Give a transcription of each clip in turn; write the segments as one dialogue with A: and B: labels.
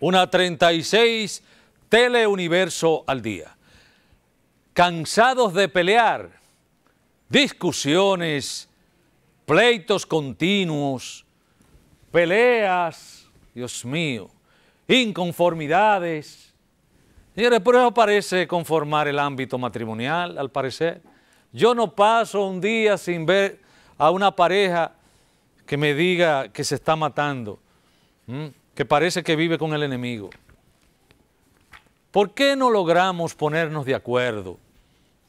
A: Una 36, Teleuniverso al día. Cansados de pelear, discusiones, pleitos continuos, peleas, Dios mío, inconformidades. Señores, por eso parece conformar el ámbito matrimonial, al parecer. Yo no paso un día sin ver a una pareja que me diga que se está matando. ¿Mm? que parece que vive con el enemigo. ¿Por qué no logramos ponernos de acuerdo?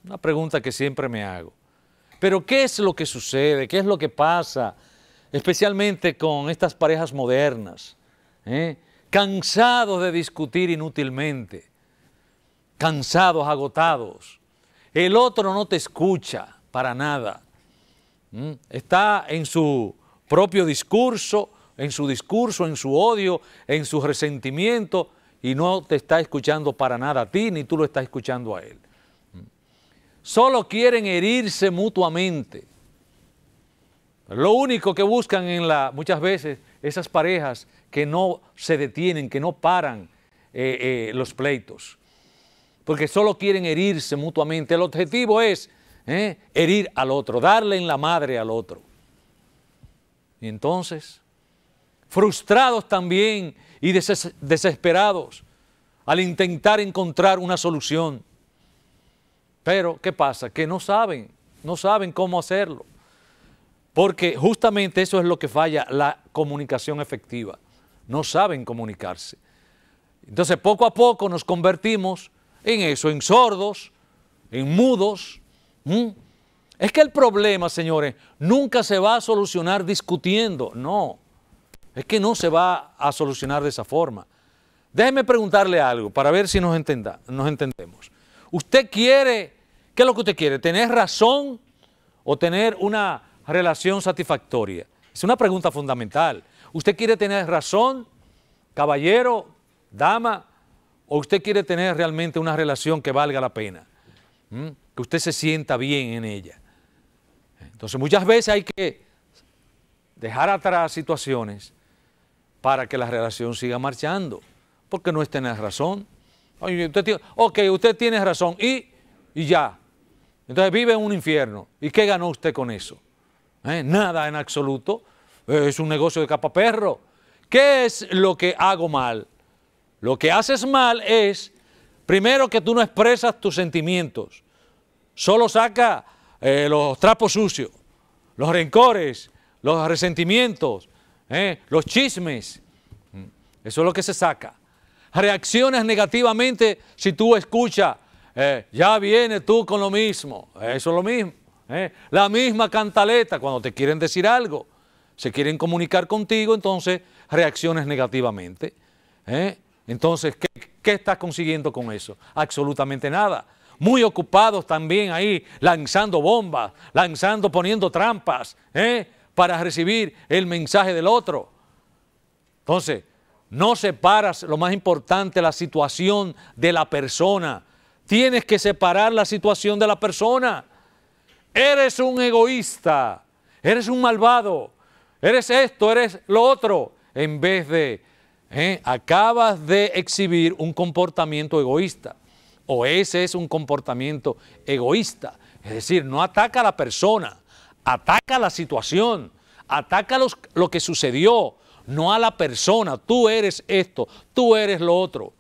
A: Una pregunta que siempre me hago. Pero ¿qué es lo que sucede? ¿Qué es lo que pasa? Especialmente con estas parejas modernas, eh? cansados de discutir inútilmente, cansados, agotados. El otro no te escucha para nada. Está en su propio discurso, en su discurso, en su odio, en su resentimiento, y no te está escuchando para nada a ti, ni tú lo estás escuchando a él. Solo quieren herirse mutuamente. Lo único que buscan en la, muchas veces, esas parejas que no se detienen, que no paran eh, eh, los pleitos, porque solo quieren herirse mutuamente. El objetivo es eh, herir al otro, darle en la madre al otro. Y entonces, frustrados también y desesperados al intentar encontrar una solución. Pero, ¿qué pasa? Que no saben, no saben cómo hacerlo. Porque justamente eso es lo que falla, la comunicación efectiva. No saben comunicarse. Entonces, poco a poco nos convertimos en eso, en sordos, en mudos. Es que el problema, señores, nunca se va a solucionar discutiendo, no. Es que no se va a solucionar de esa forma. Déjeme preguntarle algo para ver si nos, entendemos. ¿Usted quiere, qué es lo que usted quiere? ¿Tener razón o tener una relación satisfactoria? Es una pregunta fundamental. ¿Usted quiere tener razón, caballero, dama, o usted quiere tener realmente una relación que valga la pena? ¿Mm? Que usted se sienta bien en ella. Entonces muchas veces hay que dejar atrás situaciones para que la relación siga marchando, porque no es tener razón. ok, usted tiene razón y, y ya. Entonces vive en un infierno. ¿Y qué ganó usted con eso? ¿Eh? Nada en absoluto. Eh, es un negocio de capaperro... perro. ¿Qué es lo que hago mal? Lo que haces mal es, primero, que tú no expresas tus sentimientos. Solo saca eh, los trapos sucios, los rencores, los resentimientos, ¿Eh? los chismes. Eso es lo que se saca. Reacciones negativamente si tú escuchas, eh, ya vienes tú con lo mismo. Eso es lo mismo. ¿eh? La misma cantaleta cuando te quieren decir algo. Se quieren comunicar contigo, entonces reacciones negativamente. Entonces, ¿qué, estás consiguiendo con eso? Absolutamente nada muy ocupados también ahí, lanzando bombas, lanzando, poniendo trampas, ¿eh? para recibir el mensaje del otro. Entonces, no separas lo más importante, la situación de la persona. Tienes que separar la situación de la persona. Eres un egoísta, eres un malvado, eres esto, eres lo otro, en vez de, ¿eh? acabas de exhibir un comportamiento egoísta. O ese es un comportamiento egoísta. Es decir, no ataca a la persona, Ataca la situación, ataca lo que sucedió, no a la persona. Tú eres esto, tú eres lo otro.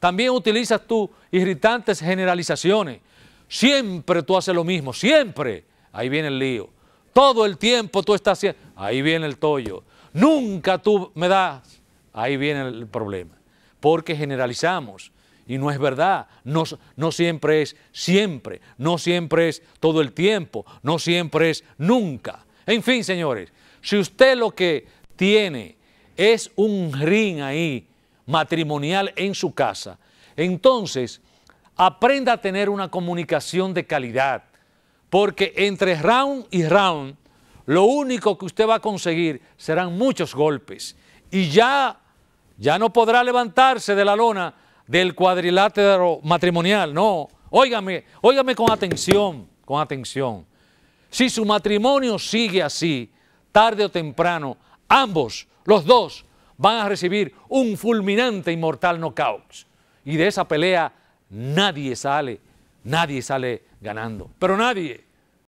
A: También utilizas tú irritantes generalizaciones. Siempre tú haces lo mismo, siempre. Ahí viene el lío. Todo el tiempo tú estás haciendo. Ahí viene el tollo. Nunca tú me das. Ahí viene el problema. Porque generalizamos. Y no es verdad, no, siempre es siempre, no siempre es todo el tiempo, no siempre es nunca. En fin, señores, si usted lo que tiene es un ring ahí matrimonial en su casa, entonces aprenda a tener una comunicación de calidad, porque entre round y round, lo único que usted va a conseguir serán muchos golpes y ya, ya no podrá levantarse de la lona del cuadrilátero matrimonial, no. Óigame, óigame con atención, con atención. Si su matrimonio sigue así, tarde o temprano, ambos, los dos, van a recibir un fulminante y mortal knockout. Y de esa pelea nadie sale, nadie sale ganando, pero nadie.